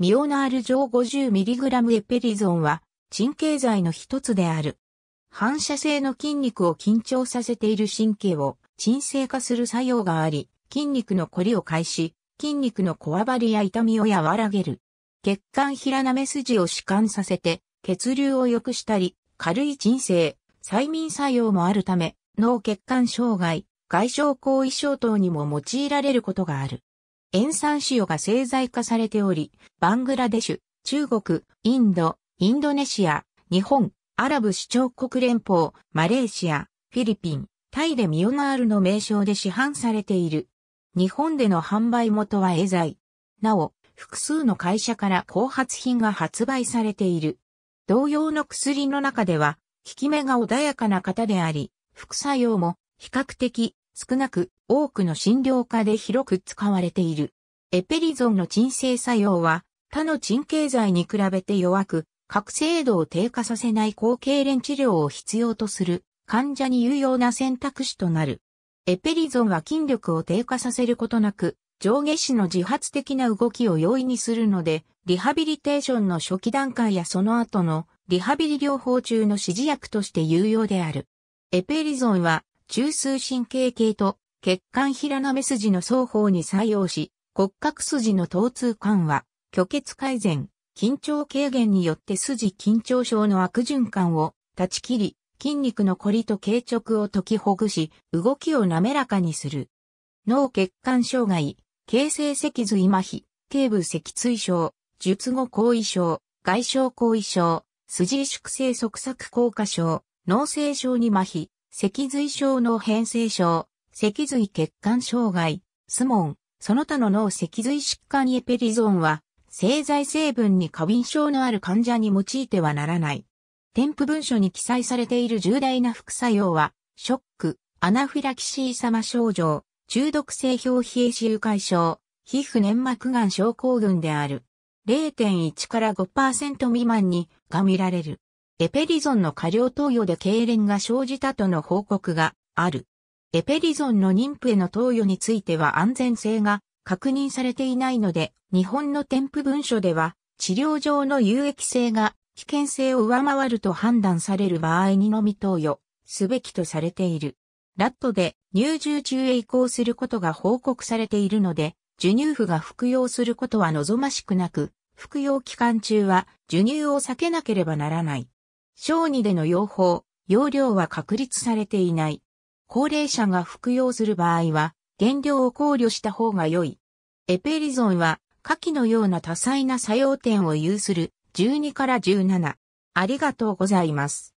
ミオナール上 50mg エペリゾンは、鎮経剤の一つである。反射性の筋肉を緊張させている神経を鎮静化する作用があり、筋肉の凝りを返し、筋肉のこわばりや痛みを和らげる。血管平なめ筋を弛緩させて、血流を良くしたり、軽い鎮静、催眠作用もあるため、脳血管障害、外傷後遺症等にも用いられることがある。塩酸塩が製剤化されており、バングラデシュ、中国、インド、インドネシア、日本、アラブ首長国連邦、マレーシア、フィリピン、タイでミオナールの名称で市販されている。日本での販売元はエ剤。なお、複数の会社から後発品が発売されている。同様の薬の中では、効き目が穏やかな方であり、副作用も比較的少なく多くの診療科で広く使われている。エペリゾンの鎮静作用は、他の鎮経剤に比べて弱く、覚醒度を低下させない抗痙攣治療を必要とする患者に有用な選択肢となる。エペリゾンは筋力を低下させることなく、上下肢の自発的な動きを容易にするので、リハビリテーションの初期段階やその後のリハビリ療法中の指示薬として有用である。エペリゾンは中枢神経系と血管平め筋の双方に作用し、骨格筋の疼痛緩和、虚血改善、緊張軽減によって筋緊張症の悪循環を断ち切り、筋肉の凝りと軽直を解きほぐし、動きを滑らかにする。脳血管障害、形成脊髄麻痺、頸部脊椎症、術後後遺症、外傷後遺症、筋萎縮性側索硬化症、脳性症に麻痺、脊髄症脳変性症、脊髄血管障害、スモン、その他の脳脊髄疾患エペリゾンは、製剤成分に過敏症のある患者に用いてはならない。添付文書に記載されている重大な副作用は、ショック、アナフィラキシー様症状、中毒性表皮栄腫解消、皮膚粘膜がん症候群である。0.1から5%未満にが見られる。エペリゾンの過量投与で痙攣が生じたとの報告がある。エペリゾンの妊婦への投与については安全性が確認されていないので、日本の添付文書では治療上の有益性が危険性を上回ると判断される場合にのみ投与すべきとされている。ラットで乳汁中へ移行することが報告されているので、授乳婦が服用することは望ましくなく、服用期間中は授乳を避けなければならない。小児での用法、用量は確立されていない。高齢者が服用する場合は、減量を考慮した方が良い。エペリゾンは、下記のような多彩な作用点を有する12から17。ありがとうございます。